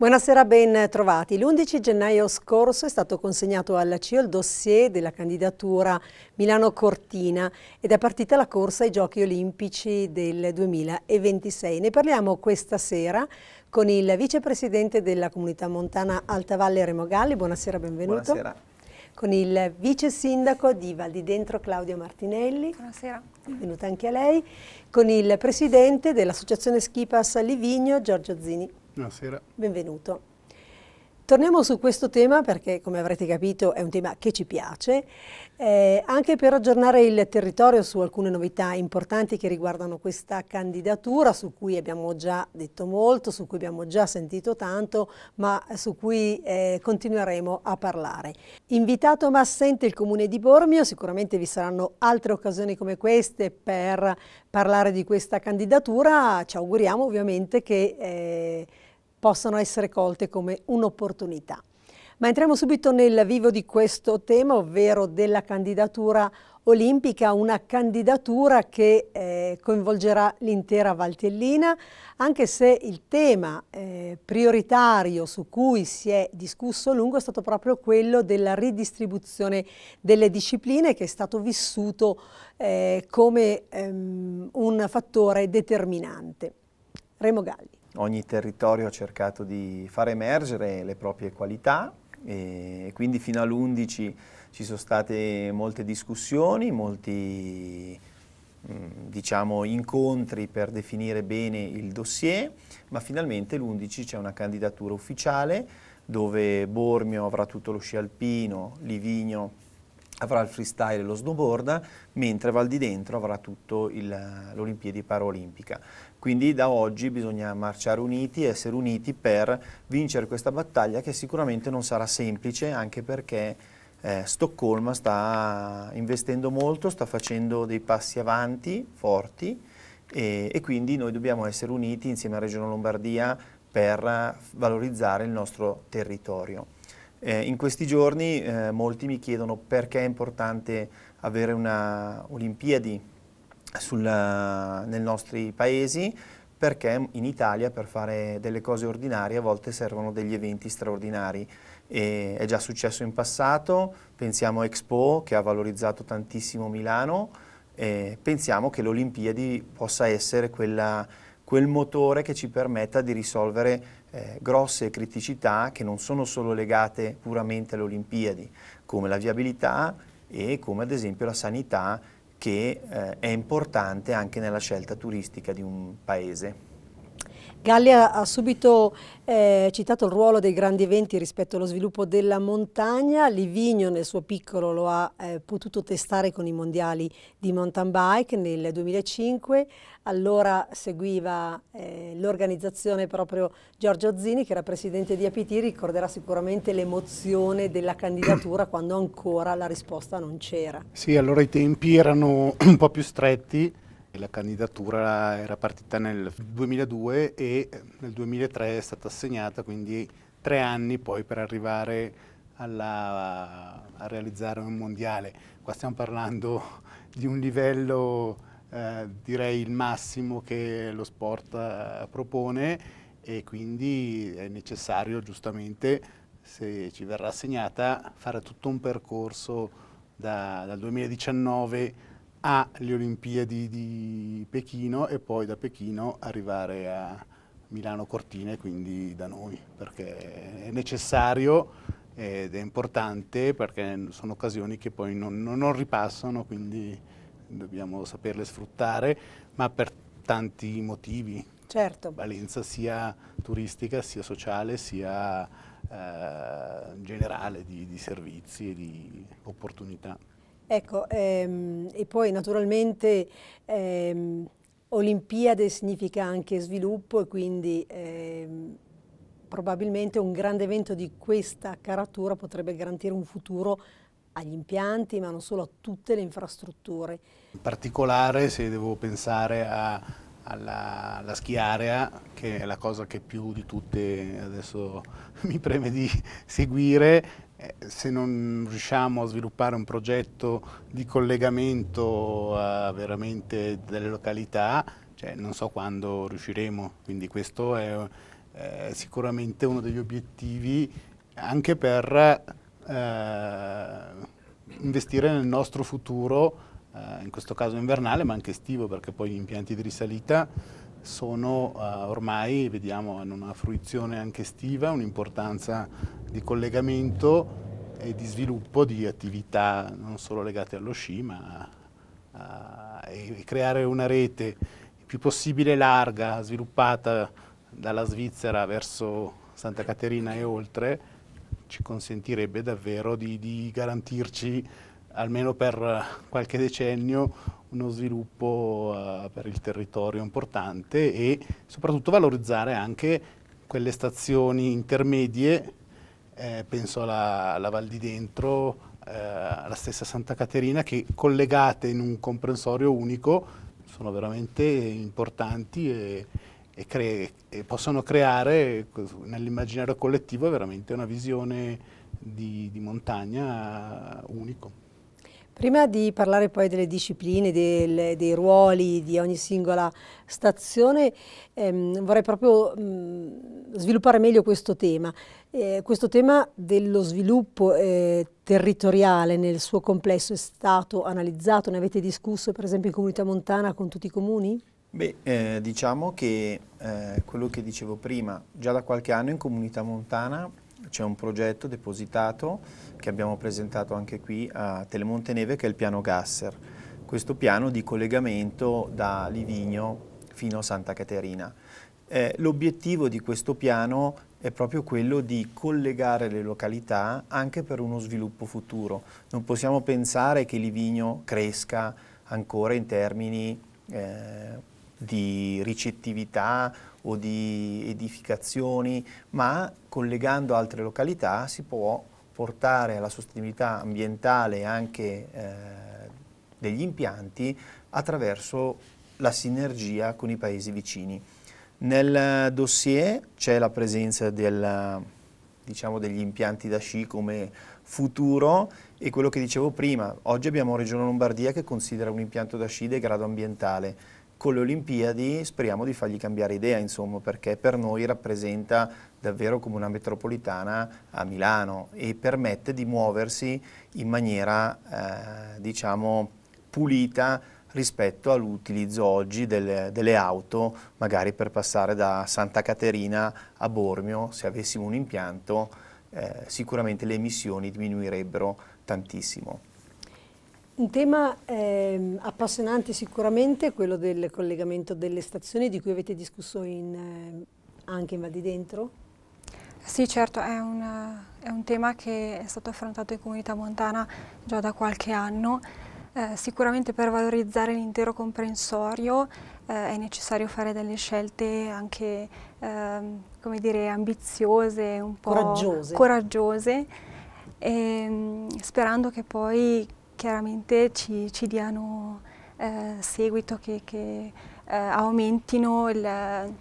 Buonasera, ben trovati. L'11 gennaio scorso è stato consegnato alla CIO il dossier della candidatura Milano-Cortina ed è partita la corsa ai Giochi Olimpici del 2026. Ne parliamo questa sera con il vicepresidente della comunità montana Alta Altavalle Remogalli. Buonasera, benvenuto. Buonasera. Con il vice sindaco di Val di Dentro Claudio Martinelli. Buonasera. Benvenuta anche a lei. Con il presidente dell'associazione Schipas Livigno Giorgio Zini. Buonasera. Benvenuto. Torniamo su questo tema perché, come avrete capito, è un tema che ci piace, eh, anche per aggiornare il territorio su alcune novità importanti che riguardano questa candidatura, su cui abbiamo già detto molto, su cui abbiamo già sentito tanto, ma su cui eh, continueremo a parlare. Invitato ma assente il Comune di Bormio, sicuramente vi saranno altre occasioni come queste per parlare di questa candidatura, ci auguriamo ovviamente che... Eh, possano essere colte come un'opportunità. Ma entriamo subito nel vivo di questo tema, ovvero della candidatura olimpica, una candidatura che eh, coinvolgerà l'intera Valtellina, anche se il tema eh, prioritario su cui si è discusso a lungo è stato proprio quello della ridistribuzione delle discipline che è stato vissuto eh, come ehm, un fattore determinante. Remo Galli. Ogni territorio ha cercato di far emergere le proprie qualità e quindi fino all'11 ci sono state molte discussioni, molti mm, diciamo, incontri per definire bene il dossier, ma finalmente l'11 c'è una candidatura ufficiale dove Bormio avrà tutto lo sci alpino, Livigno avrà il freestyle e lo snowboard, mentre Val di Dentro avrà tutto l'Olimpiadi Paralimpica. Quindi da oggi bisogna marciare uniti, essere uniti per vincere questa battaglia che sicuramente non sarà semplice anche perché eh, Stoccolma sta investendo molto, sta facendo dei passi avanti forti e, e quindi noi dobbiamo essere uniti insieme a Regione Lombardia per valorizzare il nostro territorio. Eh, in questi giorni eh, molti mi chiedono perché è importante avere una Olimpiadi sul, nei nostri paesi perché in Italia per fare delle cose ordinarie a volte servono degli eventi straordinari. E è già successo in passato, pensiamo a Expo che ha valorizzato tantissimo Milano, pensiamo che l'Olimpiadi possa essere quella, quel motore che ci permetta di risolvere eh, grosse criticità che non sono solo legate puramente alle Olimpiadi, come la viabilità e come ad esempio la sanità che eh, è importante anche nella scelta turistica di un paese. Galli ha subito eh, citato il ruolo dei grandi eventi rispetto allo sviluppo della montagna, Livigno nel suo piccolo lo ha eh, potuto testare con i mondiali di mountain bike nel 2005, allora seguiva eh, l'organizzazione proprio Giorgio Zini che era presidente di APT, ricorderà sicuramente l'emozione della candidatura quando ancora la risposta non c'era. Sì, allora i tempi erano un po' più stretti, la candidatura era partita nel 2002 e eh, nel 2003 è stata assegnata, quindi tre anni poi per arrivare alla, a realizzare un mondiale. Qua stiamo parlando di un livello, eh, direi il massimo che lo sport eh, propone e quindi è necessario giustamente, se ci verrà assegnata, fare tutto un percorso da, dal 2019 alle Olimpiadi di Pechino e poi da Pechino arrivare a Milano Cortina e quindi da noi, perché è necessario ed è importante perché sono occasioni che poi non, non ripassano, quindi dobbiamo saperle sfruttare, ma per tanti motivi. Certo. Valenza sia turistica, sia sociale, sia eh, generale di, di servizi e di opportunità. Ecco, ehm, e poi naturalmente ehm, Olimpiade significa anche sviluppo e quindi ehm, probabilmente un grande evento di questa caratura potrebbe garantire un futuro agli impianti, ma non solo a tutte le infrastrutture. In particolare se devo pensare a, alla, alla schiarea, che è la cosa che più di tutte adesso mi preme di seguire, eh, se non riusciamo a sviluppare un progetto di collegamento veramente delle località, cioè non so quando riusciremo, quindi questo è, è eh, sicuramente uno degli obiettivi anche per eh, investire nel nostro futuro, eh, in questo caso invernale ma anche estivo perché poi gli impianti di risalita sono uh, ormai, vediamo, hanno una fruizione anche estiva, un'importanza di collegamento e di sviluppo di attività non solo legate allo sci, ma a, eh, e creare una rete il più possibile larga, sviluppata dalla Svizzera verso Santa Caterina e oltre, ci consentirebbe davvero di, di garantirci almeno per eh, qualche decennio uno sviluppo uh, per il territorio importante e soprattutto valorizzare anche quelle stazioni intermedie, eh, penso alla, alla, Val di Dentro, eh, alla stessa Santa Caterina, che collegate in un comprensorio unico sono veramente importanti e, e, cre e possono creare nell'immaginario collettivo veramente una visione di, di montagna eh, unico. Prima di parlare poi delle discipline, del, dei ruoli di ogni singola stazione, ehm, vorrei proprio mh, sviluppare meglio questo tema. Eh, questo tema dello sviluppo eh, territoriale nel suo complesso è stato analizzato, ne avete discusso per esempio in Comunità Montana con tutti i comuni? Beh, eh, diciamo che eh, quello che dicevo prima, già da qualche anno in Comunità Montana c'è un progetto depositato che abbiamo presentato anche qui a Telemonteneve che è il piano Gasser, questo piano di collegamento da Livigno fino a Santa Caterina. Eh, L'obiettivo di questo piano è proprio quello di collegare le località anche per uno sviluppo futuro. Non possiamo pensare che Livigno cresca ancora in termini eh, di ricettività o di edificazioni, ma collegando altre località si può portare alla sostenibilità ambientale anche eh, degli impianti attraverso la sinergia con i paesi vicini. Nel dossier c'è la presenza del, diciamo, degli impianti da sci come futuro e quello che dicevo prima, oggi abbiamo Regione Lombardia che considera un impianto da sci degrado ambientale, con le Olimpiadi speriamo di fargli cambiare idea, insomma, perché per noi rappresenta davvero come una metropolitana a Milano e permette di muoversi in maniera, eh, diciamo, pulita rispetto all'utilizzo oggi delle, delle, auto, magari per passare da Santa Caterina a Bormio, se avessimo un impianto, eh, sicuramente le emissioni diminuirebbero tantissimo. Un tema eh, appassionante sicuramente è quello del collegamento delle stazioni di cui avete discusso in, eh, anche in Val di Dentro. Sì, certo, è un, è un, tema che è stato affrontato in Comunità Montana già da qualche anno. Eh, sicuramente per valorizzare l'intero comprensorio eh, è necessario fare delle scelte anche, ehm, come dire, ambiziose, un po' coraggiose, coraggiose e, ehm, sperando che poi chiaramente ci, ci diano eh, seguito, che, che eh, aumentino il,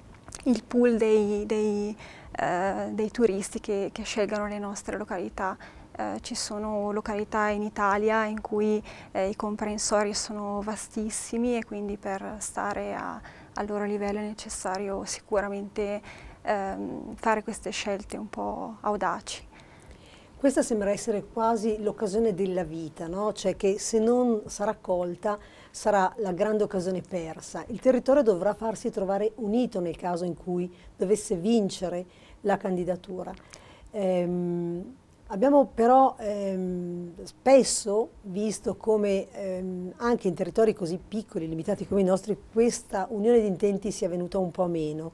il, pool dei, dei, eh, dei turisti che, che, scelgano le nostre località. Eh, ci sono località in Italia in cui eh, i comprensori sono vastissimi e quindi per stare a, al loro livello è necessario sicuramente ehm, fare queste scelte un po' audaci. Questa sembra essere quasi l'occasione della vita, no? cioè che se non sarà colta sarà la grande occasione persa. Il territorio dovrà farsi trovare unito nel caso in cui dovesse vincere la candidatura. Ehm, abbiamo però ehm, spesso visto come ehm, anche in territori così piccoli, limitati come i nostri, questa unione di intenti sia venuta un po' meno.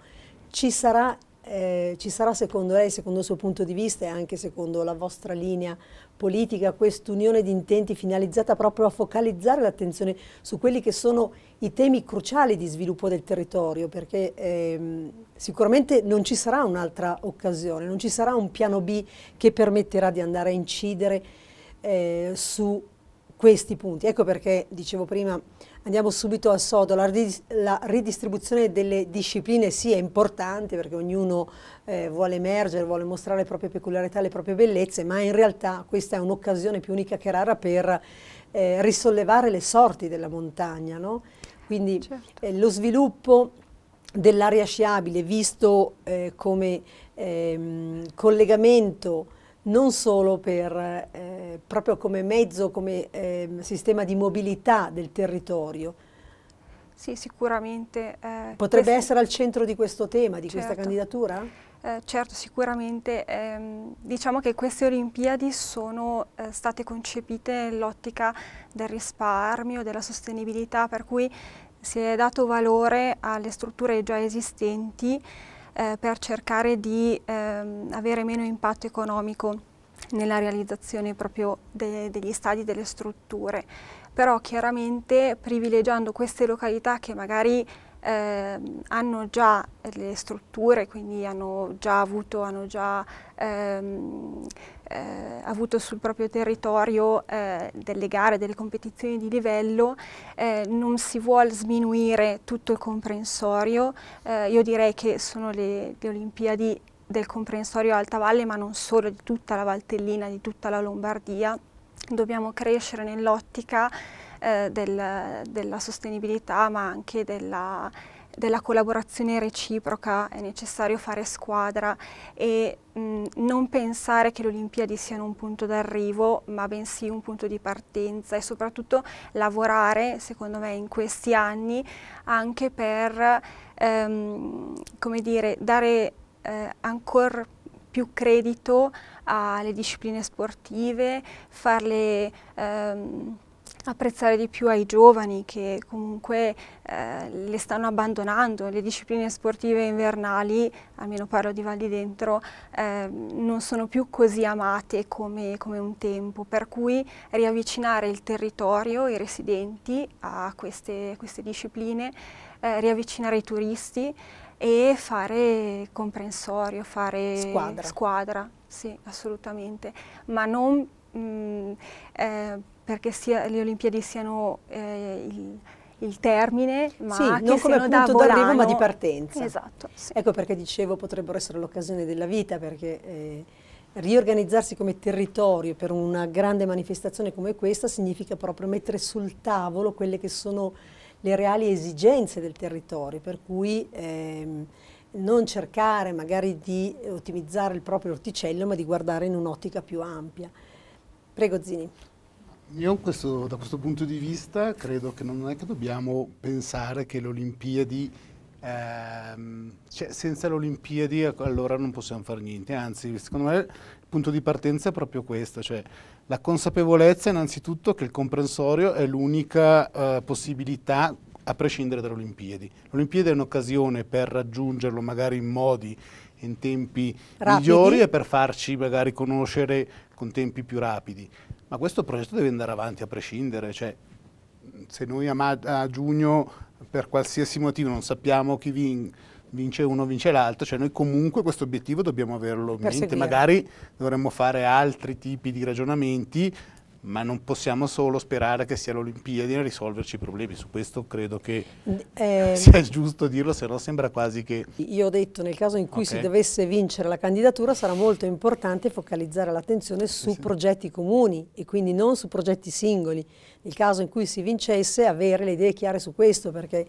Ci sarà eh, ci sarà secondo lei, secondo il suo punto di vista e anche secondo la vostra linea politica, quest'unione di intenti finalizzata proprio a focalizzare l'attenzione su quelli che sono i temi cruciali di sviluppo del territorio, perché ehm, sicuramente non ci sarà un'altra occasione, non ci sarà un piano B che permetterà di andare a incidere eh, su questi punti. Ecco perché, dicevo prima, andiamo subito al sodo, la, ridis la ridistribuzione delle discipline sì è importante perché ognuno eh, vuole emergere, vuole mostrare le proprie peculiarità, le proprie bellezze, ma in realtà questa è un'occasione più unica che rara per eh, risollevare le sorti della montagna. No? Quindi certo. eh, lo sviluppo dell'area sciabile visto eh, come ehm, collegamento non solo per, eh, proprio come mezzo, come eh, sistema di mobilità del territorio. Sì, sicuramente. Eh, Potrebbe questi... essere al centro di questo tema, di certo. questa candidatura? Eh, certo, sicuramente. Ehm, diciamo che queste Olimpiadi sono eh, state concepite nell'ottica del risparmio, della sostenibilità, per cui si è dato valore alle strutture già esistenti eh, per cercare di ehm, avere meno impatto economico nella realizzazione proprio de degli stadi, delle strutture, però chiaramente privilegiando queste località che magari eh, hanno già le strutture, quindi hanno già avuto, hanno già ehm, eh, avuto sul proprio territorio eh, delle gare, delle competizioni di livello, eh, non si vuole sminuire tutto il comprensorio, eh, io direi che sono le, le Olimpiadi del comprensorio Alta Valle, ma non solo, di tutta la Valtellina, di tutta la Lombardia, dobbiamo crescere nell'ottica eh, del, della sostenibilità ma anche della, della collaborazione reciproca, è necessario fare squadra e mh, non pensare che le Olimpiadi siano un punto d'arrivo, ma bensì un punto di partenza e soprattutto lavorare, secondo me, in questi anni anche per ehm, come dire, dare eh, ancora più credito alle discipline sportive, farle... Ehm, apprezzare di più ai giovani che comunque eh, le stanno abbandonando, le discipline sportive invernali, almeno parlo di Val di Dentro, eh, non sono più così amate come, come, un tempo, per cui riavvicinare il territorio, i residenti a queste, queste discipline, eh, riavvicinare i turisti e fare comprensorio, fare squadra, squadra sì, assolutamente, ma non... Mh, mm, eh, perché sia, le Olimpiadi siano eh, il, il, termine, ma sì, non come punto d'arrivo ma di partenza. Esatto. Sì. Ecco perché dicevo potrebbero essere l'occasione della vita, perché eh, riorganizzarsi come territorio per una grande manifestazione come questa significa proprio mettere sul tavolo quelle che sono le reali esigenze del territorio, per cui ehm, non cercare magari di ottimizzare il proprio orticello, ma di guardare in un'ottica più ampia. Prego Zini. Io questo, da questo punto di vista credo che non è che dobbiamo pensare che l'Olimpiadi, ehm, cioè senza l'Olimpiadi allora non possiamo fare niente, anzi secondo me il punto di partenza è proprio questo, cioè la consapevolezza innanzitutto che il comprensorio è l'unica eh, possibilità a prescindere dalle Olimpiadi. L'Olimpiade è un'occasione per raggiungerlo magari in modi in tempi rapidi. migliori e per farci magari conoscere con tempi più rapidi ma questo progetto deve andare avanti a prescindere, cioè, se noi a, a, giugno per qualsiasi motivo non sappiamo chi vin vince uno vince l'altro, cioè noi comunque questo obiettivo dobbiamo averlo in mente, magari dovremmo fare altri tipi di ragionamenti ma non possiamo solo sperare che sia l'Olimpiadi a risolverci i problemi, su questo credo che eh, sia ehm, giusto dirlo, se no sembra quasi che... Io ho detto, nel caso in cui okay. si dovesse vincere la candidatura sarà molto importante focalizzare l'attenzione su sì. progetti comuni e quindi non su progetti singoli, nel caso in cui si vincesse avere le idee chiare su questo, perché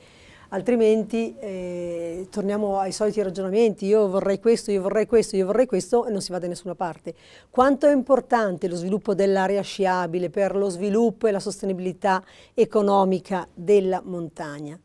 altrimenti eh, torniamo ai soliti ragionamenti, io vorrei questo, io vorrei questo, io vorrei questo e non si va da nessuna parte. Quanto è importante lo sviluppo dell'area sciabile per lo sviluppo e la sostenibilità economica della montagna?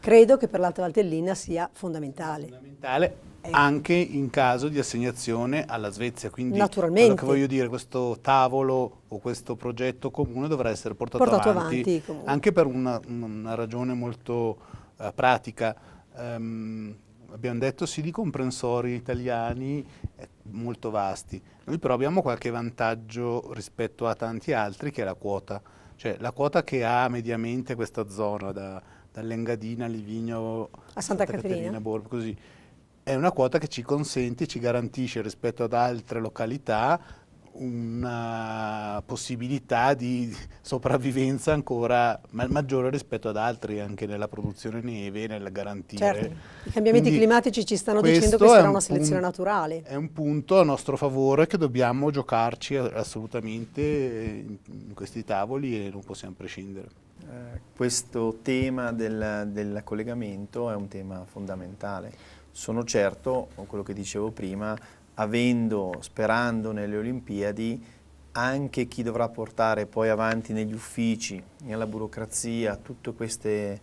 Credo che per l'Alta Valtellina sia fondamentale. Fondamentale eh. anche in caso di assegnazione alla Svezia, quindi quello che voglio dire, questo tavolo o questo progetto comune dovrà essere portato, portato avanti, avanti anche per una, una ragione molto eh, pratica. Um, abbiamo detto sì di comprensori italiani eh, molto vasti, noi però abbiamo qualche vantaggio rispetto a tanti altri che è la quota, cioè la quota che ha mediamente questa zona da, dall'Engadina, Livigno, a Santa, Santa Caterina, Caterina Borgo, così. È una quota che ci consente, ci garantisce rispetto ad altre località una possibilità di sopravvivenza ancora ma maggiore rispetto ad altri anche nella produzione neve, nel garantire. Certo. I cambiamenti Quindi climatici ci stanno dicendo che sarà un una selezione naturale. È un punto a nostro favore che dobbiamo giocarci assolutamente in questi tavoli e non possiamo prescindere. Eh, questo tema del, del collegamento è un tema fondamentale. Sono certo, quello che dicevo prima, avendo, sperando nelle Olimpiadi, anche chi dovrà portare poi avanti negli uffici, nella burocrazia, tutti eh,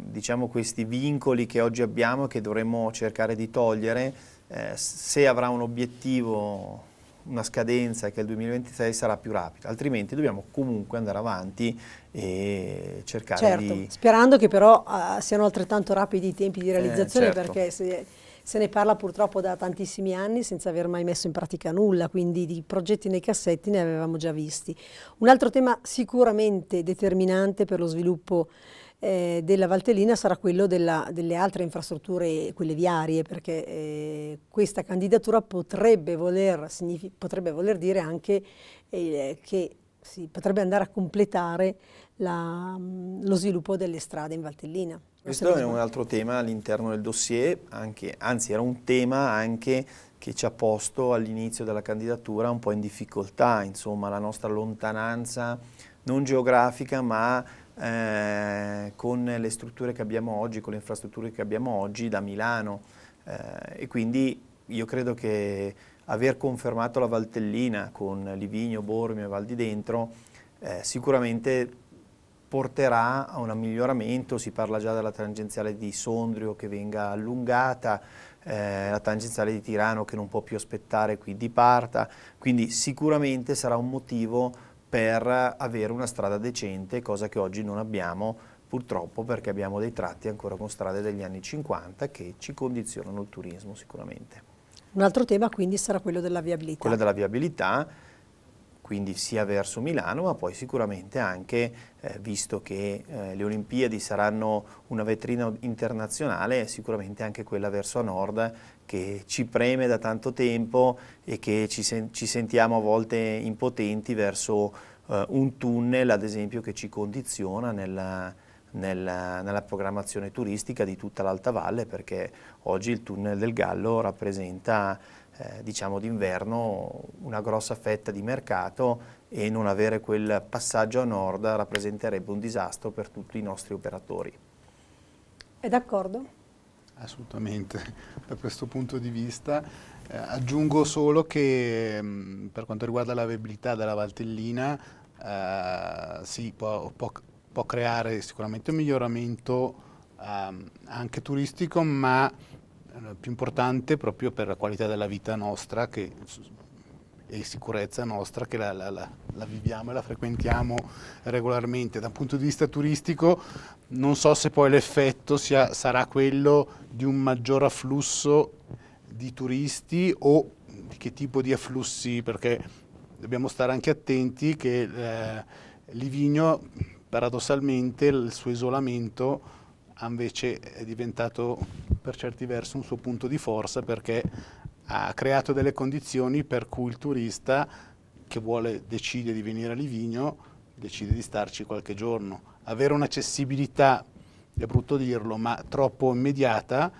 diciamo questi vincoli che oggi abbiamo e che dovremmo cercare di togliere, eh, se avrà un obiettivo, una scadenza che è il 2026 sarà più rapida, altrimenti dobbiamo comunque andare avanti e cercare certo, di... sperando che però uh, siano altrettanto rapidi i tempi di realizzazione eh, certo. perché... Se se ne parla purtroppo da tantissimi anni senza aver mai messo in pratica nulla, quindi di progetti nei cassetti ne avevamo già visti. Un altro tema sicuramente determinante per lo sviluppo eh, della Valtellina sarà quello della, delle altre infrastrutture, quelle viarie, perché eh, questa candidatura potrebbe voler, potrebbe voler dire anche eh, che si potrebbe andare a completare la, lo sviluppo delle strade in Valtellina. Questo è un altro tema all'interno del dossier, anche, anzi era un tema anche che ci ha posto all'inizio della candidatura un po' in difficoltà, insomma la nostra lontananza non geografica ma eh, con le strutture che abbiamo oggi, con le infrastrutture che abbiamo oggi da Milano eh, e quindi io credo che aver confermato la Valtellina con Livigno, Bormio e Val di Dentro eh, sicuramente porterà a un miglioramento, si parla già della tangenziale di Sondrio che venga allungata, eh, la tangenziale di Tirano che non può più aspettare qui di parta, quindi sicuramente sarà un motivo per avere una strada decente, cosa che oggi non abbiamo purtroppo perché abbiamo dei tratti ancora con strade degli anni 50 che ci condizionano il turismo sicuramente. Un altro tema quindi sarà quello della viabilità. Quello della viabilità quindi sia verso Milano, ma poi sicuramente anche, eh, visto che eh, le Olimpiadi saranno una vetrina internazionale, sicuramente anche quella verso a nord che ci preme da tanto tempo e che ci, sen ci sentiamo a volte impotenti verso eh, un tunnel, ad esempio, che ci condiziona nella, nella, nella programmazione turistica di tutta l'Alta Valle, perché oggi il tunnel del Gallo rappresenta eh, diciamo d'inverno una grossa fetta di mercato e non avere quel passaggio a nord rappresenterebbe un disastro per tutti i nostri operatori. È d'accordo? Assolutamente, da questo punto di vista. Eh, aggiungo solo che mh, mm, per quanto riguarda l'avabilità della Valtellina eh, sì, può, può, può, creare sicuramente un miglioramento eh, anche turistico, ma eh, più importante proprio per la qualità della vita nostra che, e sicurezza nostra che la, la, la, la, viviamo e la frequentiamo regolarmente. Da un punto di vista turistico non so se poi l'effetto sarà quello di un maggior afflusso di turisti o di che tipo di afflussi, perché dobbiamo stare anche attenti che eh, Livigno paradossalmente il suo isolamento invece è diventato per certi versi un suo punto di forza perché ha creato delle condizioni per cui il turista che vuole decide di venire a Livigno decide di starci qualche giorno. Avere un'accessibilità, è brutto dirlo, ma troppo immediata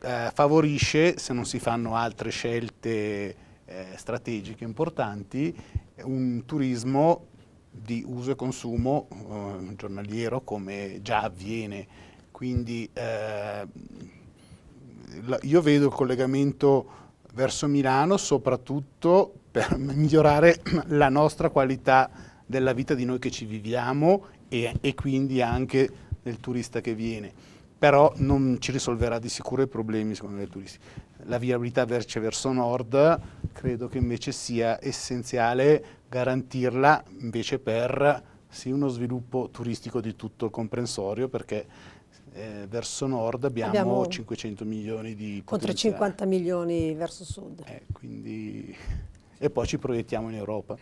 eh, favorisce, se non si fanno altre scelte eh, strategiche importanti, un turismo di uso e consumo eh, giornaliero come già avviene quindi eh, io vedo il collegamento verso Milano soprattutto per migliorare la nostra qualità della vita di noi che ci viviamo e, e quindi anche del turista che viene. Però non ci risolverà di sicuro i problemi secondo me turisti. La viabilità verso, verso nord credo che invece sia essenziale garantirla invece per sì, uno sviluppo turistico di tutto il comprensorio perché eh, verso nord abbiamo, abbiamo, 500 milioni di Contro 50 milioni verso sud. Eh, quindi... E poi ci proiettiamo in Europa.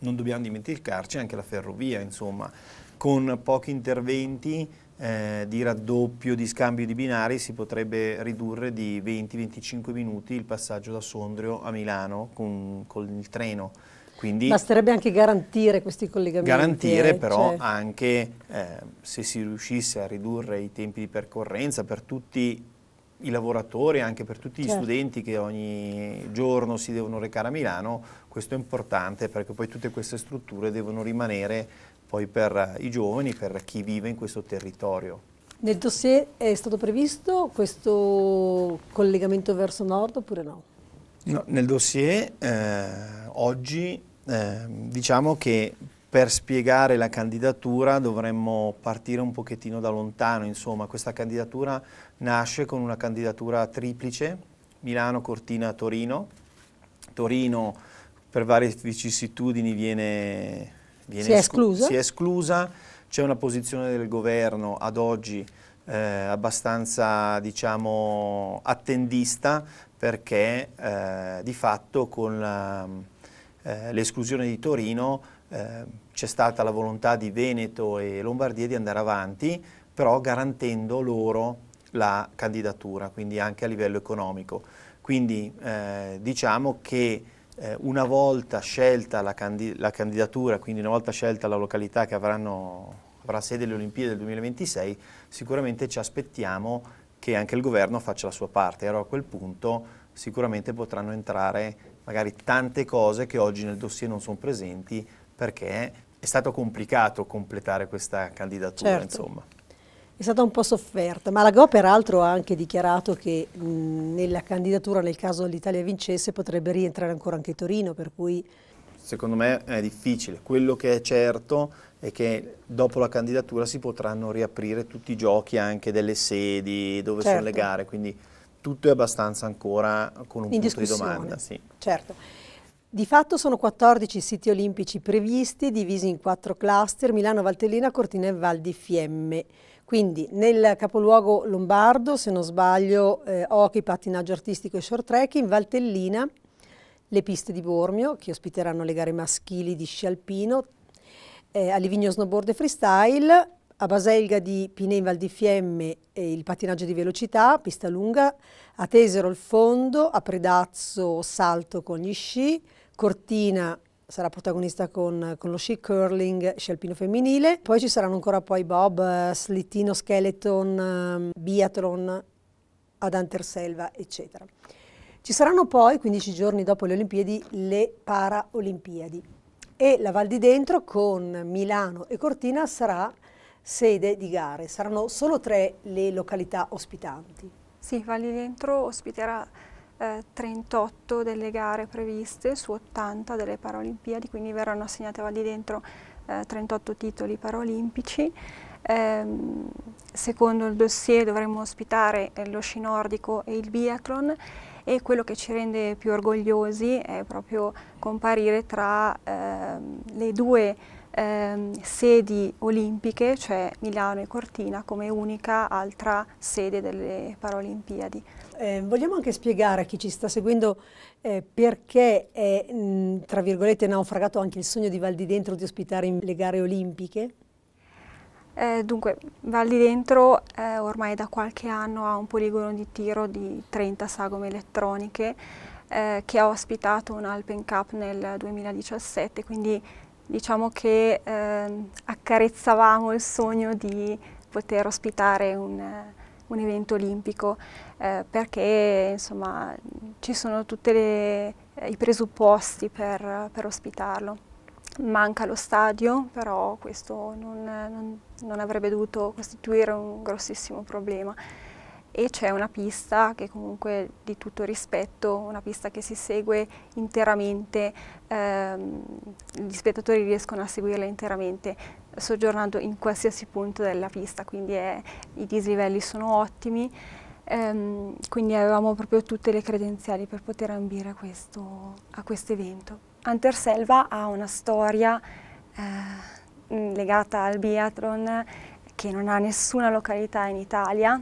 Non dobbiamo dimenticarci anche la ferrovia, insomma, con pochi interventi eh, di raddoppio, di scambio di binari si potrebbe ridurre di 20-25 minuti il passaggio da Sondrio a Milano con, con il treno. Quindi Basterebbe anche garantire questi collegamenti. Garantire eh, però cioè. anche eh, se si riuscisse a ridurre i tempi di percorrenza per tutti i lavoratori, anche per tutti certo. gli studenti che ogni giorno si devono recare a Milano, questo è importante perché poi tutte queste strutture devono rimanere poi per i giovani, per chi vive in questo territorio. Nel dossier è stato previsto questo collegamento verso nord oppure no? no nel dossier... Eh, oggi eh, diciamo che per spiegare la candidatura dovremmo partire un pochettino da lontano, insomma questa candidatura nasce con una candidatura triplice, Milano, Cortina, Torino. Torino per varie vicissitudini viene, viene si, è esclusa. si è esclusa, c'è una posizione del governo ad oggi eh, abbastanza diciamo, attendista perché eh, di fatto con la eh, l'esclusione di Torino eh, c'è stata la volontà di Veneto e Lombardia di andare avanti, però garantendo loro la candidatura, quindi anche a livello economico. Quindi eh, diciamo che eh, una volta scelta la, candid la, candidatura, quindi una volta scelta la località che avranno, avrà sede le Olimpiadi del 2026, sicuramente ci aspettiamo che anche il governo faccia la sua parte. Allora a quel punto sicuramente potranno entrare magari tante cose che oggi nel dossier non sono presenti perché è stato complicato completare questa candidatura, certo. insomma. È stata un po' sofferta, ma la GO peraltro ha anche dichiarato che mh, nella candidatura, nel caso l'Italia vincesse, potrebbe rientrare ancora anche Torino, per cui... Secondo me è difficile, quello che è certo è che dopo la candidatura si potranno riaprire tutti i giochi anche delle sedi, dove certo. sono le gare, quindi tutto è abbastanza ancora con un In punto di domanda. Sì. Certo. Di fatto sono 14 i siti olimpici previsti, divisi in quattro cluster, Milano, Valtellina, Cortina e Val di Fiemme. Quindi nel capoluogo lombardo, se non sbaglio, eh, hockey, pattinaggio artistico e short track, in Valtellina le piste di Bormio, che ospiteranno le gare maschili di sci alpino, eh, a Snowboard e Freestyle, a Baselga di Pinè in Val di Fiemme il pattinaggio di velocità, pista lunga, a Tesero il fondo, a Predazzo salto con gli sci, Cortina sarà protagonista con, con, lo sci curling sci alpino femminile, poi ci saranno ancora poi bob, slittino, skeleton, ehm, biathlon ad Anterselva eccetera. Ci saranno poi 15 giorni dopo le Olimpiadi le Paraolimpiadi e la Val di Dentro con Milano e Cortina sarà sede di gare. Saranno solo tre le località ospitanti. Sì, Valli Dentro ospiterà eh, 38 delle gare previste su 80 delle Paralimpiadi, quindi verranno assegnate a Valli Dentro eh, 38 titoli paralimpici. Eh, secondo il dossier dovremmo ospitare eh, lo sci nordico e il biathlon e quello che ci rende più orgogliosi è proprio comparire tra ehm, le due ehm, sedi olimpiche, cioè Milano e Cortina, come unica altra sede delle Paralimpiadi. Eh, vogliamo anche spiegare a chi ci sta seguendo eh, perché è, mh, tra virgolette, naufragato anche il sogno di Val di Dentro di ospitare le gare olimpiche? Eh, dunque, Val di Dentro eh, ormai da qualche anno ha un poligono di tiro di 30 sagome elettroniche eh, che ha ospitato un Alpen Cup nel 2017, quindi diciamo che eh, accarezzavamo il sogno di poter ospitare un, eh, un evento olimpico eh, perché insomma ci sono tutti eh, i presupposti per, per, ospitarlo. Manca lo stadio, però questo non, non, non avrebbe dovuto costituire un grossissimo problema e c'è una pista che comunque di tutto rispetto, una pista che si segue interamente, ehm, gli spettatori riescono a seguirla interamente soggiornando in qualsiasi punto della pista, quindi è, i dislivelli sono ottimi, ehm, quindi avevamo proprio tutte le credenziali per poter ambire a questo quest evento. Selva ha una storia eh, legata al biathlon che non ha nessuna località in Italia,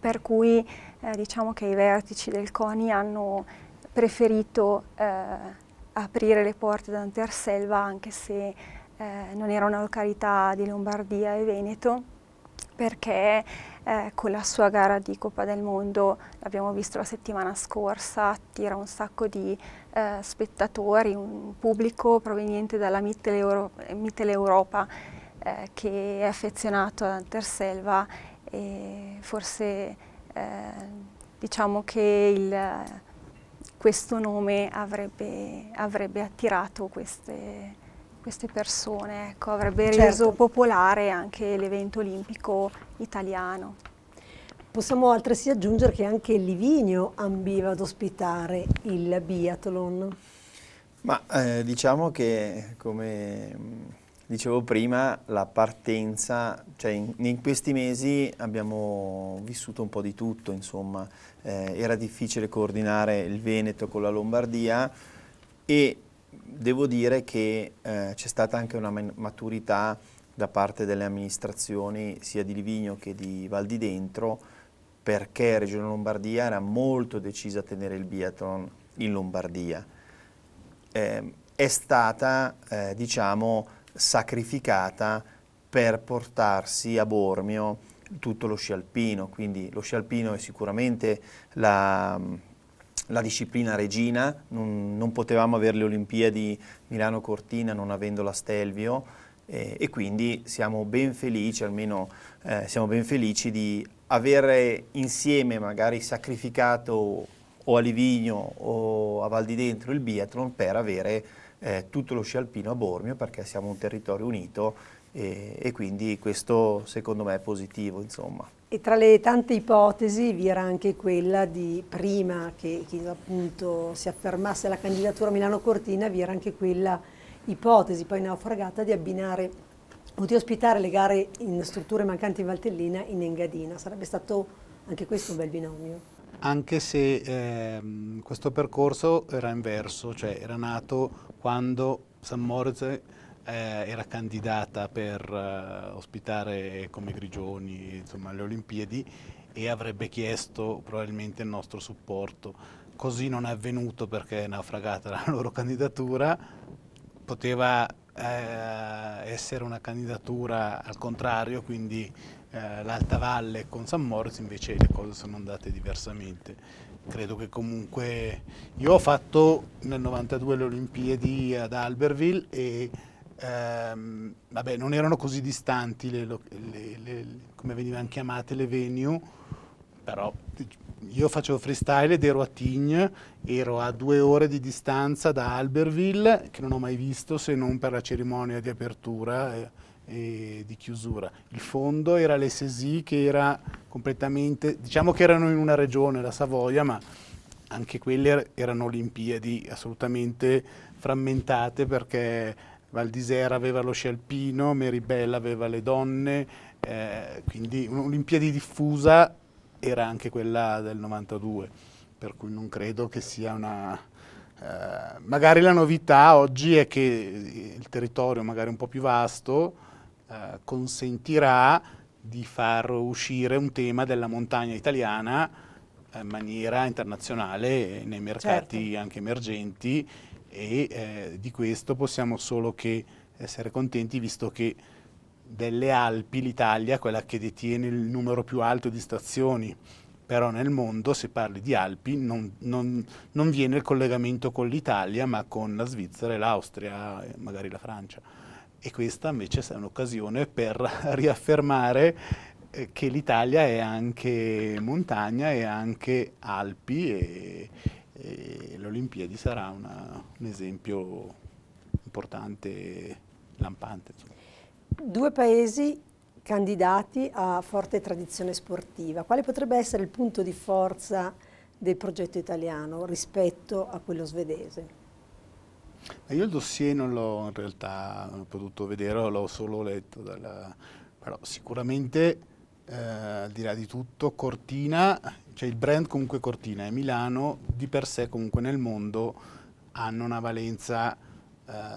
per cui eh, diciamo che i vertici del CONI hanno preferito eh, aprire le porte ad Anterselva anche se eh, non era una località di Lombardia e Veneto perché eh, con la sua gara di Coppa del Mondo, l'abbiamo visto la settimana scorsa, attira un sacco di eh, spettatori, un pubblico proveniente dalla Mitteleuropa eh, che è affezionato ad Anterselva e forse eh, diciamo che il, questo nome avrebbe, avrebbe attirato queste, queste persone, ecco, avrebbe certo. reso popolare anche l'evento olimpico italiano. Possiamo altresì aggiungere che anche Livigno ambiva ad ospitare il biathlon. Ma eh, diciamo che come dicevo prima, la partenza, cioè in, in, questi mesi abbiamo vissuto un po' di tutto, insomma, eh, era difficile coordinare il Veneto con la Lombardia e devo dire che eh, c'è stata anche una maturità da parte delle amministrazioni sia di Livigno che di Val di Dentro perché Regione Lombardia era molto decisa a tenere il biathlon in Lombardia. Eh, è stata, eh, diciamo, sacrificata per portarsi a Bormio tutto lo sci alpino, quindi lo sci alpino è sicuramente la, la disciplina regina, non, non, potevamo avere le Olimpiadi Milano-Cortina non avendo la Stelvio eh, e quindi siamo ben felici, almeno eh, siamo ben felici di avere insieme magari sacrificato o a Livigno o a Val di Dentro il biathlon per avere eh, tutto lo sci alpino a Bormio perché siamo un territorio unito e, e quindi questo secondo me è positivo insomma. E tra le tante ipotesi vi era anche quella di prima che, che appunto si affermasse la candidatura Milano-Cortina, vi era anche quella ipotesi poi naufragata di abbinare o di ospitare le gare in strutture mancanti in Valtellina in Engadina. Sarebbe stato anche questo un bel binomio anche se ehm, questo percorso era inverso, cioè era nato quando San Moritz eh, era candidata per eh, ospitare come Grigioni insomma, le Olimpiadi e avrebbe chiesto probabilmente il nostro supporto. Così non è avvenuto perché è naufragata la loro candidatura, poteva eh, essere una candidatura al contrario, quindi eh, l'Alta Valle con San Moritz invece le cose sono andate diversamente. Credo che comunque io ho fatto nel 92 le Olimpiadi ad Alberville e ehm, vabbè, non erano così distanti le, le, le, come venivano chiamate le venue però io facevo freestyle ed ero a Tignes, ero a due ore di distanza da Alberville, che non ho mai visto se non per la cerimonia di apertura e, e di chiusura. Il fondo era l'SSI che era completamente, diciamo che erano in una regione, la Savoia, ma anche quelle er-, erano Olimpiadi assolutamente frammentate perché Val d'Isère aveva lo sci alpino, Meribella aveva le donne, eh, quindi un'Olimpiadi diffusa era anche quella del 92, per cui non credo che sia una... Eh, magari la novità oggi è che il territorio, magari un po' più vasto, eh, consentirà di far uscire un tema della montagna italiana eh, in maniera internazionale nei mercati certo. anche emergenti e eh, di questo possiamo solo che essere contenti visto che delle Alpi l'Italia quella che detiene il numero più alto di stazioni, però nel mondo se parli di Alpi non, non, non viene il collegamento con l'Italia ma con la Svizzera e l'Austria, magari la Francia. E questa invece è un'occasione per riaffermare eh, che l'Italia è anche montagna e anche Alpi e, e l'Olimpiadi sarà una, un esempio importante, lampante. Insomma due paesi candidati a forte tradizione sportiva. Quale potrebbe essere il punto di forza del progetto italiano rispetto a quello svedese? Io il dossier non l'ho in realtà potuto vedere, l'ho solo letto, dalla... però sicuramente eh, al di là di tutto Cortina, cioè il brand comunque Cortina e Milano di per sé comunque nel mondo hanno una valenza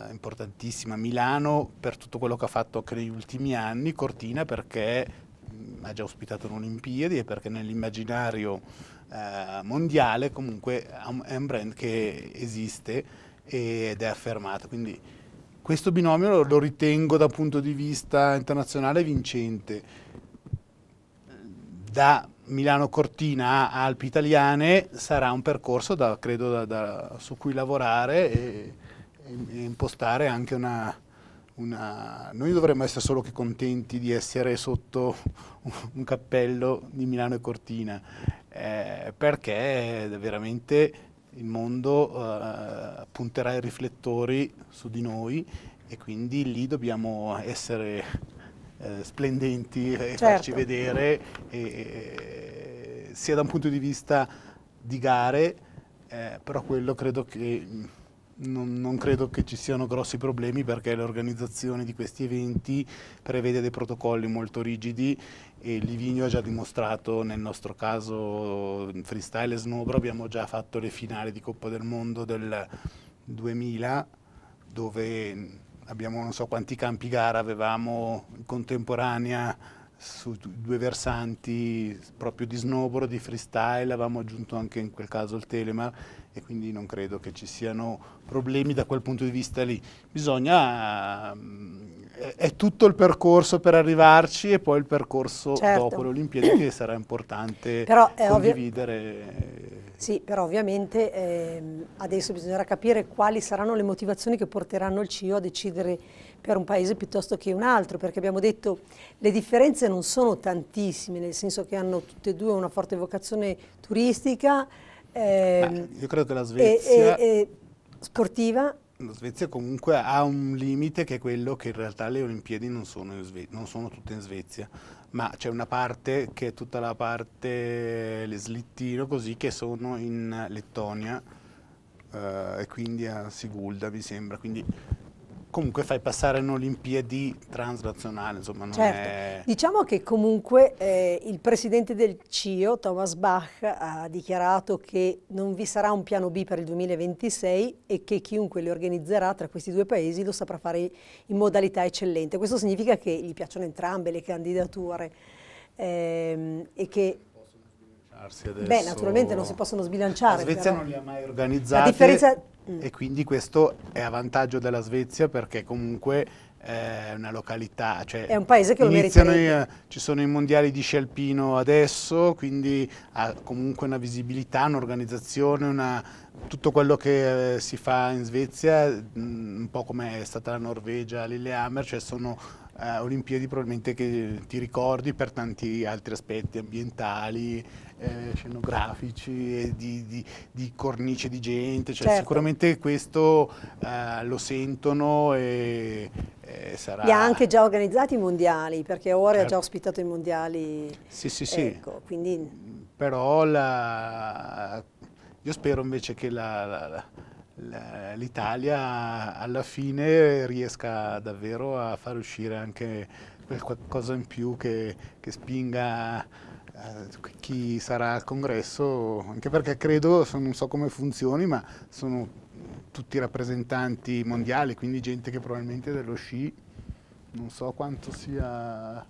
eh, importantissima, Milano per tutto quello che ha fatto anche negli ultimi anni, Cortina perché mh, mm, ha già ospitato l'Olimpiadi e perché nell'immaginario eh, mondiale comunque è un brand che esiste ed è affermato. Quindi questo binomio lo, lo ritengo da punto di vista internazionale vincente. Da Milano Cortina a Alpi Italiane sarà un percorso da, credo da, da, su cui lavorare e, impostare anche una, una... Noi dovremmo essere solo che contenti di essere sotto un cappello di Milano e Cortina, eh, perché veramente il mondo eh, punterà i riflettori su di noi e quindi lì dobbiamo essere eh, splendenti e certo. farci vedere e, e, sia da un punto di vista di gare, eh, però quello credo che non, non, credo che ci siano grossi problemi perché l'organizzazione di questi eventi prevede dei protocolli molto rigidi e Livigno ha già dimostrato, nel nostro caso freestyle e snowboard abbiamo già fatto le finali di Coppa del Mondo del 2000 dove abbiamo non so quanti campi gara avevamo in contemporanea su due versanti proprio di snowboard, di freestyle, avevamo aggiunto anche in quel caso il telema e quindi non credo che ci siano problemi da quel punto di vista lì. Bisogna, ehm, è tutto il percorso per arrivarci e poi il percorso certo. dopo le Olimpiadi che sarà importante però eh, condividere. Sì, però ovviamente eh, adesso bisognerà capire quali saranno le motivazioni che porteranno il CIO a decidere per un paese piuttosto che un altro, perché abbiamo detto le differenze non sono tantissime, nel senso che hanno tutte e due una forte vocazione turistica. Eh, io credo che la Svezia... E, e, e sportiva la Svezia comunque ha un limite che è quello che in realtà le Olimpiadi non sono, non sono tutte in Svezia, ma c'è una parte che è tutta la parte le slittino così che sono in Lettonia eh, e quindi a Sigulda mi sembra, quindi comunque fai passare un'Olimpiadi transnazionale, insomma non certo. è... Diciamo che comunque eh, il presidente del CIO, Thomas Bach, ha dichiarato che non vi sarà un piano B per il 2026 e che chiunque li organizzerà tra questi due paesi lo saprà fare in modalità eccellente. Questo significa che gli piacciono entrambe le candidature ehm, e che sbilanciarsi adesso. Beh, naturalmente non si possono sbilanciare. La Svezia però. non li ha mai organizzati. differenza... E mm. quindi questo è a vantaggio della Svezia perché comunque eh, è una località, cioè è un paese che lo merita. Ci sono i mondiali di sci adesso, quindi ha comunque una visibilità, un'organizzazione, una, tutto quello che eh, si fa in Svezia, mh, mm, un po' come è stata la Norvegia, Lillehammer, cioè sono eh, Olimpiadi probabilmente che ti ricordi per tanti altri aspetti ambientali eh, scenografici e di, di, di, cornice di gente, cioè certo. sicuramente questo eh, lo sentono e, e eh, sarà... Li ha anche già organizzati i mondiali, perché ora certo. ha già certo. ospitato i mondiali. Sì, sì, sì. Ecco, quindi... Mm, però la... io spero invece che la, la l'Italia alla fine riesca davvero a far uscire anche qualcosa in più che, che spinga eh, chi sarà al congresso, anche perché credo, non so come funzioni, ma sono tutti rappresentanti mondiali, quindi gente che probabilmente dello sci non so quanto sia...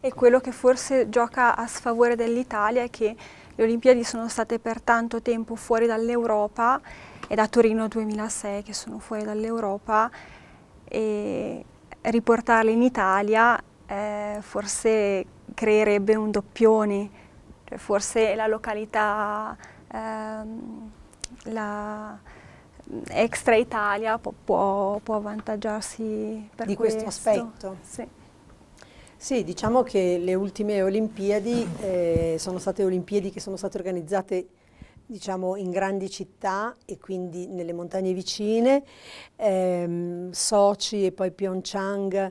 E quello che forse gioca a sfavore dell'Italia è che le Olimpiadi sono state per tanto tempo fuori dall'Europa, è da Torino 2006 che sono fuori dall'Europa, e riportarle in Italia eh, forse creerebbe un doppione, cioè forse la località ehm, la extra Italia può, può, può avvantaggiarsi per di questo, questo aspetto. Sì. Sì, diciamo che le ultime Olimpiadi eh, sono state Olimpiadi che sono state organizzate diciamo, in grandi città e quindi nelle montagne vicine, ehm, Sochi e poi Pyeongchang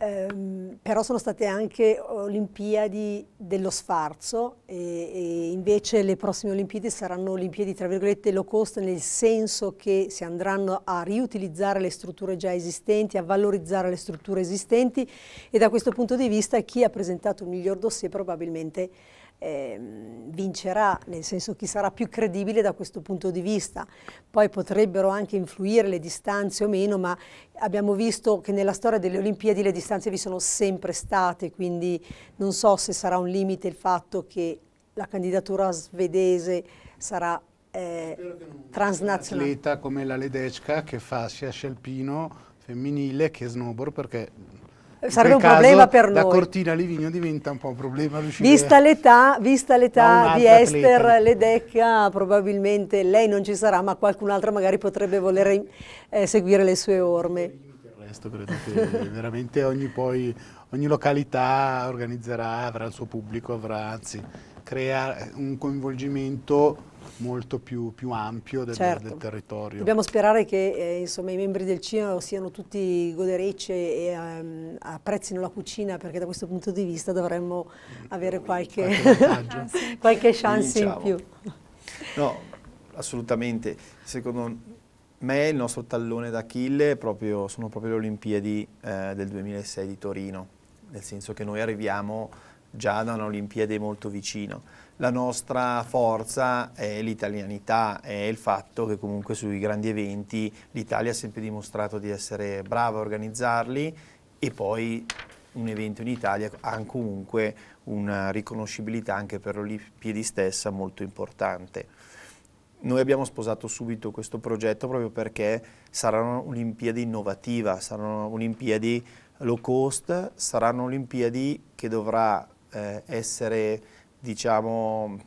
Um, però sono state anche Olimpiadi dello sfarzo e, e, invece le prossime Olimpiadi saranno Olimpiadi tra virgolette low cost nel senso che si andranno a riutilizzare le strutture già esistenti, a valorizzare le strutture esistenti e da questo punto di vista chi ha presentato il miglior dossier probabilmente eh, vincerà, nel senso chi sarà più credibile da questo punto di vista. Poi potrebbero anche influire le distanze o meno, ma abbiamo visto che nella storia delle Olimpiadi le distanze vi sono sempre state, quindi non so se sarà un limite il fatto che la candidatura svedese sarà eh, transnazionale. Un atleta come la Ledecka che fa sia scelpino femminile che snowboard perché sarebbe un problema per noi. La cortina Livigno diventa un po' un problema. Vista l'età, vista l'età di Esther Ledecca, probabilmente lei non ci sarà, ma qualcun altro magari potrebbe voler eh, seguire le sue orme. Per il resto credo che veramente ogni, poi, ogni località organizzerà, avrà il suo pubblico, avrà, anzi, crea un coinvolgimento molto più, più ampio del, certo. del, territorio. Dobbiamo sperare che eh, insomma, i membri del CINO siano tutti goderecce e um, apprezzino la cucina perché da questo punto di vista dovremmo mm. avere qualche, qualche, qualche chance in diciamo. più. No, assolutamente. Secondo me il nostro tallone d'Achille sono proprio le Olimpiadi eh, del 2006 di Torino, nel senso che noi arriviamo già da un'Olimpiade molto vicino. La nostra forza è l'italianità, è il fatto che comunque sui grandi eventi l'Italia ha sempre dimostrato di essere brava a organizzarli e poi un evento in Italia ha comunque una riconoscibilità anche per l'Olimpiadi stessa molto importante. Noi abbiamo sposato subito questo progetto proprio perché saranno Olimpiadi innovativa, saranno Olimpiadi low cost, saranno Olimpiadi che dovrà eh, essere diciamo,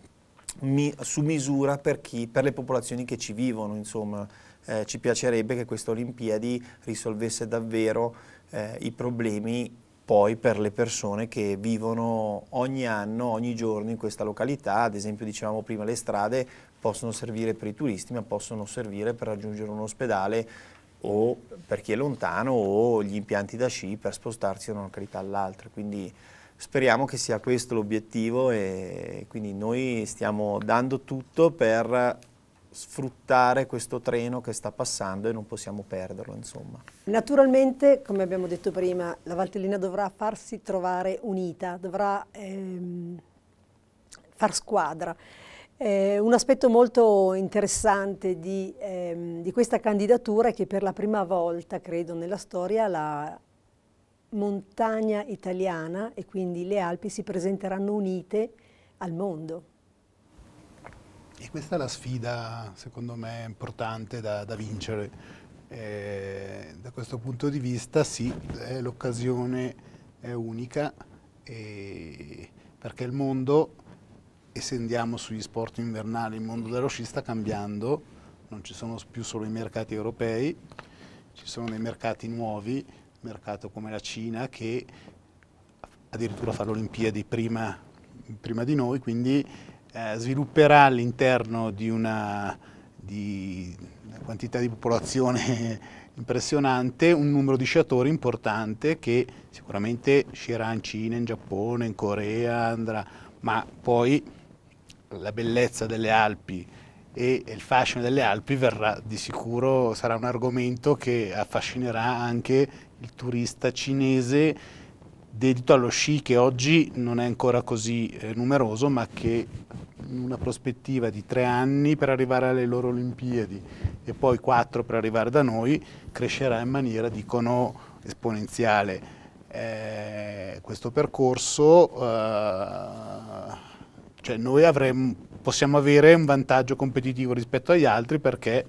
mi, su misura per, chi, per, le popolazioni che ci vivono. Insomma. Eh, ci piacerebbe che queste Olimpiadi risolvesse davvero eh, i problemi poi per le persone che vivono ogni anno, ogni giorno in questa località, ad esempio dicevamo prima le strade possono servire per i turisti ma possono servire per raggiungere un ospedale o per chi è lontano o gli impianti da sci per spostarsi da una località all'altra, quindi Speriamo che sia questo l'obiettivo e quindi noi stiamo dando tutto per sfruttare questo treno che sta passando e non possiamo perderlo insomma. Naturalmente come abbiamo detto prima la Valtellina dovrà farsi trovare unita, dovrà ehm, far squadra. Eh, un aspetto molto interessante di, ehm, di questa candidatura è che per la prima volta credo nella storia la montagna italiana e quindi le Alpi si presenteranno unite al mondo. E questa è la sfida, secondo me, importante da, da vincere. Eh, da questo punto di vista, sì, l'occasione è unica, eh, perché il mondo, e se andiamo sugli sport invernali, il mondo dello sci sta cambiando, non ci sono più solo i mercati europei, ci sono dei mercati nuovi, mercato come la Cina che addirittura fa le Olimpiadi prima, prima, di noi, quindi eh, svilupperà all'interno di una, di una quantità di popolazione impressionante, un numero di sciatori importante che sicuramente scierà in Cina, in Giappone, in Corea, andrà, ma poi la bellezza delle Alpi e il fascino delle Alpi verrà di sicuro, sarà un argomento che affascinerà anche il turista cinese dedito allo sci che oggi non è ancora così eh, numeroso ma che in una prospettiva di tre anni per arrivare alle loro Olimpiadi e poi quattro per arrivare da noi crescerà in maniera, dicono, esponenziale. Eh, questo percorso, eh, cioè noi avremo, possiamo avere un vantaggio competitivo rispetto agli altri perché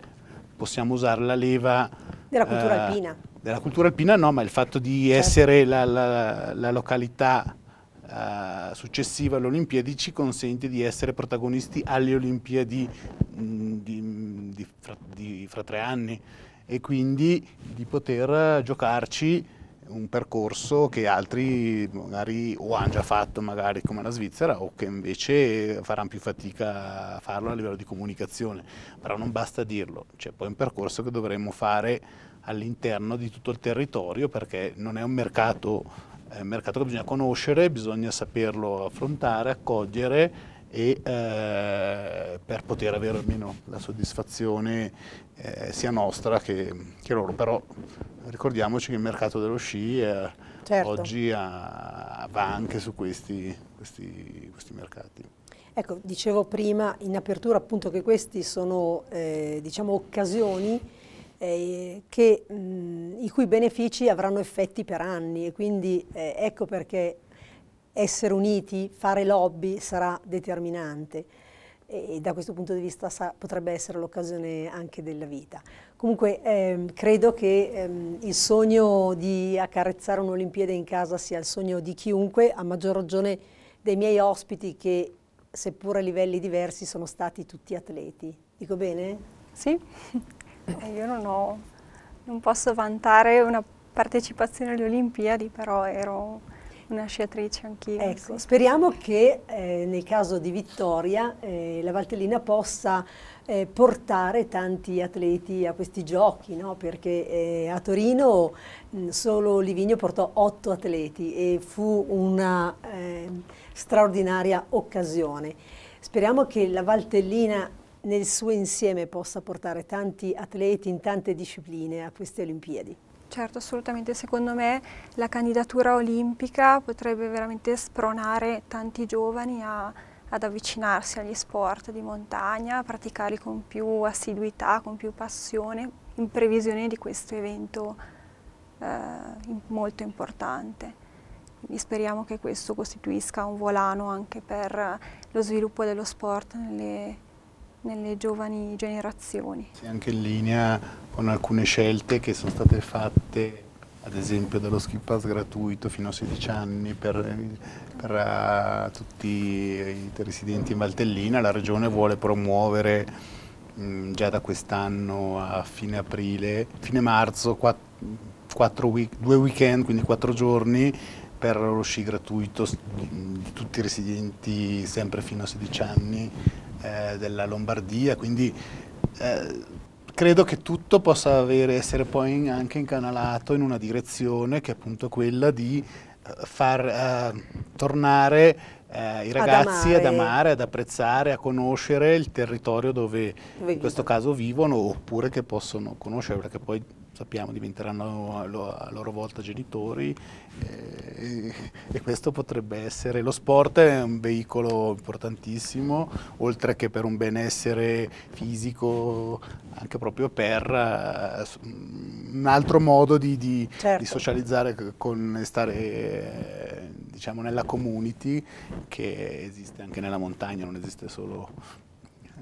possiamo usare la leva della cultura eh, alpina della cultura alpina no, ma il fatto di certo. essere la, la, la località uh, successiva alle Olimpiadi ci consente di essere protagonisti alle Olimpiadi mh, mm, di, di, fra, di, fra, tre anni e quindi di poter giocarci un percorso che altri magari o hanno già fatto magari come la Svizzera o che invece faranno più fatica a farlo a livello di comunicazione però non basta dirlo c'è poi un percorso che dovremmo fare all'interno di tutto il territorio perché non è un mercato, è un mercato che bisogna conoscere, bisogna saperlo affrontare, accogliere e eh, per poter avere almeno la soddisfazione eh, sia nostra che, che, loro. Però ricordiamoci che il mercato dello sci è, eh, certo. oggi ha, va anche su questi, questi, questi mercati. Ecco, dicevo prima in apertura appunto che queste sono eh, diciamo occasioni eh, che, mh, i cui benefici avranno effetti per anni e quindi eh, ecco perché essere uniti, fare lobby sarà determinante e, e da questo punto di vista sa, potrebbe essere l'occasione anche della vita. Comunque ehm, credo che ehm, il sogno di accarezzare un'Olimpiade in casa sia il sogno di chiunque, a maggior ragione dei miei ospiti che seppur a livelli diversi sono stati tutti atleti. Dico bene? Sì. Eh, io non, ho, non posso vantare una partecipazione alle Olimpiadi, però ero una sciatrice anch'io. Ecco, sì. speriamo che eh, nel caso di vittoria eh, la Valtellina possa eh, portare tanti atleti a questi giochi, no? perché eh, a Torino mh, mm, solo Livigno portò otto atleti e fu una eh, straordinaria occasione. Speriamo che la Valtellina nel suo insieme possa portare tanti atleti in tante discipline a queste Olimpiadi? Certo, assolutamente. Secondo me la candidatura olimpica potrebbe veramente spronare tanti giovani a, ad avvicinarsi agli sport di montagna, a praticarli con più assiduità, con più passione, in previsione di questo evento eh, molto importante. Quindi speriamo che questo costituisca un volano anche per lo sviluppo dello sport nelle nelle giovani generazioni. Sì, anche in linea con alcune scelte che sono state fatte ad esempio dallo skip pass gratuito fino a 16 anni per, per eh, tutti i residenti in Valtellina, la regione vuole promuovere mh, mm, già da quest'anno a fine aprile, fine marzo, quattro, quattro week, due weekend, quindi quattro giorni per lo sci gratuito di tutti i residenti sempre fino a 16 anni eh, della Lombardia, quindi eh, credo che tutto possa avere, essere poi anche incanalato in una direzione che è appunto quella di eh, far eh, tornare eh, i ragazzi ad amare. ad amare. ad apprezzare, a conoscere il territorio dove Vedi. in questo caso vivono oppure che possono conoscere, perché poi sappiamo diventeranno a loro volta genitori eh, e questo potrebbe essere, lo sport è un veicolo importantissimo, oltre che per un benessere fisico, anche proprio per uh, un altro modo di, di, certo. di socializzare con stare diciamo nella community che esiste anche nella montagna, non esiste solo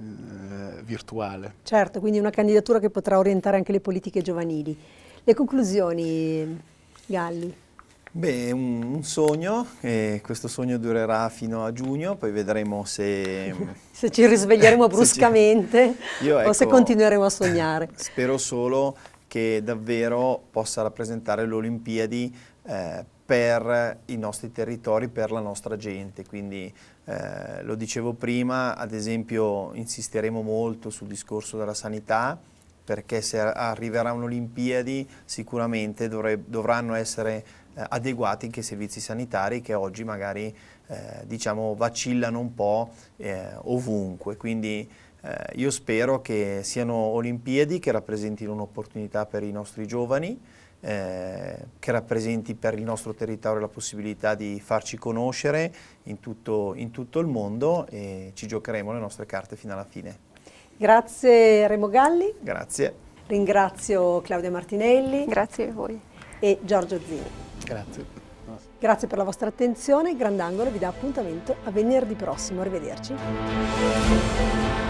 eh, virtuale. Certo, quindi una candidatura che potrà orientare anche le politiche giovanili. Le conclusioni, Galli? Beh, un, un sogno, e questo sogno durerà fino a giugno, poi vedremo se... se ci risveglieremo bruscamente se ci... Io, ecco, o se ecco, continueremo a sognare. Spero solo che davvero possa rappresentare le Olimpiadi eh, per i nostri territori, per la nostra gente, quindi eh, lo dicevo prima, ad esempio insisteremo molto sul discorso della sanità, perché se arriverà un'Olimpiadi sicuramente dovre, dovranno essere eh, adeguati anche i servizi sanitari che oggi magari eh, diciamo, vacillano un po' eh, ovunque. Quindi eh, io spero che siano Olimpiadi che rappresentino un'opportunità per i nostri giovani, eh, che rappresenti per il nostro territorio la possibilità di farci conoscere in tutto, in tutto il mondo e ci giocheremo le nostre carte fino alla fine. Grazie Remo Galli. Grazie. Ringrazio Claudia Martinelli. Grazie a voi. E Giorgio Zini. Grazie. Grazie per la vostra attenzione, Grandangolo vi dà appuntamento a venerdì prossimo, arrivederci.